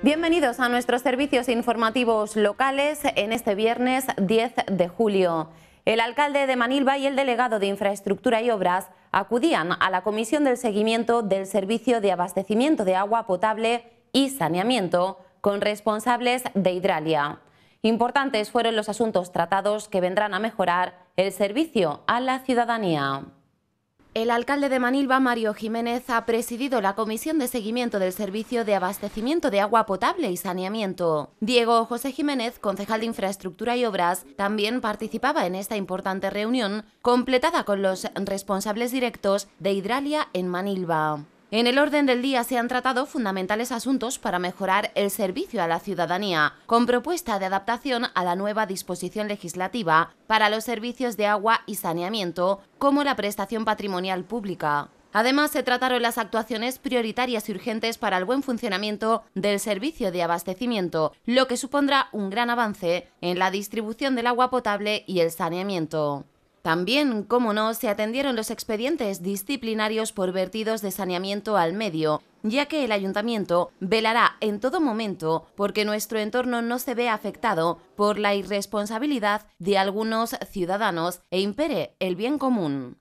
Bienvenidos a nuestros servicios informativos locales en este viernes 10 de julio. El alcalde de Manilva y el delegado de Infraestructura y Obras acudían a la Comisión del Seguimiento del Servicio de Abastecimiento de Agua Potable y Saneamiento con responsables de Hidralia. Importantes fueron los asuntos tratados que vendrán a mejorar el servicio a la ciudadanía. El alcalde de Manilva, Mario Jiménez, ha presidido la Comisión de Seguimiento del Servicio de Abastecimiento de Agua Potable y Saneamiento. Diego José Jiménez, concejal de Infraestructura y Obras, también participaba en esta importante reunión, completada con los responsables directos de Hidralia en Manilva. En el orden del día se han tratado fundamentales asuntos para mejorar el servicio a la ciudadanía, con propuesta de adaptación a la nueva disposición legislativa para los servicios de agua y saneamiento, como la prestación patrimonial pública. Además, se trataron las actuaciones prioritarias y urgentes para el buen funcionamiento del servicio de abastecimiento, lo que supondrá un gran avance en la distribución del agua potable y el saneamiento. También, como no, se atendieron los expedientes disciplinarios por vertidos de saneamiento al medio, ya que el ayuntamiento velará en todo momento porque nuestro entorno no se ve afectado por la irresponsabilidad de algunos ciudadanos e impere el bien común.